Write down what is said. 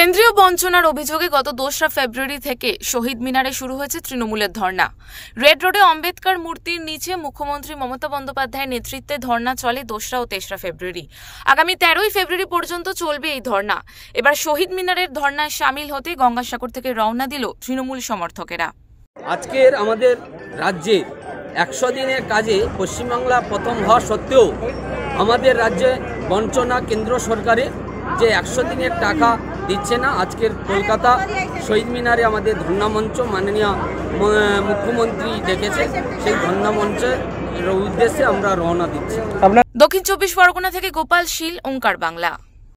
কেন্দ্রীয় বঞ্চনার অভিযোগে গত দোসরা ফেব্রুয়ারি থেকে শহীদ মিনারে শুরু হয়েছে তৃণমূলের ধর্না রেড রোডে আম্বেদকর মূর্তির নিচে মুখ্যমন্ত্রী মমতা বন্দ্যোপাধ্যায়ের নেতৃত্বে ধর্না চলে দোসরা ও তেসরা ফেব্রুয়ারি আগামী তেরোই ফেব্রুয়ারি পর্যন্ত চলবে এই ধর্না এবার শহীদ মিনারের ধর্নায় সামিল হতে গঙ্গাসাগর থেকে রওনা দিল তৃণমূল সমর্থকেরা আজকের আমাদের রাজ্যে একশো দিনের কাজে পশ্চিমবাংলা প্রথম হওয়া সত্ত্বেও আমাদের রাজ্যে বঞ্চনা কেন্দ্র সরকারের যে একশো দিনের টাকা দিচ্ছে না আজকের কলকাতা শহীদ মিনারে আমাদের মঞ্চ মাননীয় মুখ্যমন্ত্রী ডেকেছে সেই ধর্ণামঞ্চে উদ্দেশ্যে আমরা রওনা দিচ্ছি দক্ষিণ চব্বিশ পরগনা থেকে গোপাল শীল ওঙ্কার বাংলা